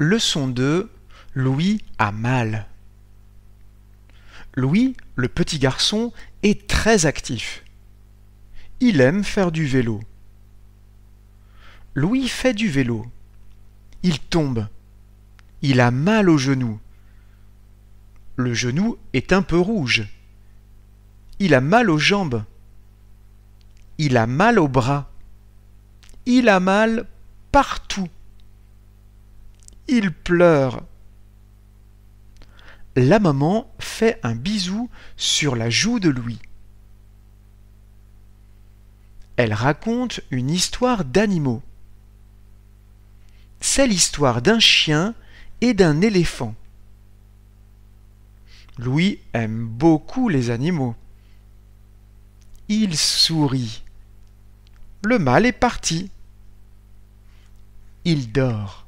Leçon 2 Louis a mal. Louis, le petit garçon, est très actif. Il aime faire du vélo. Louis fait du vélo. Il tombe. Il a mal au genou. Le genou est un peu rouge. Il a mal aux jambes. Il a mal aux bras. Il a mal partout. Il pleure. La maman fait un bisou sur la joue de Louis. Elle raconte une histoire d'animaux. C'est l'histoire d'un chien et d'un éléphant. Louis aime beaucoup les animaux. Il sourit. Le mal est parti. Il dort.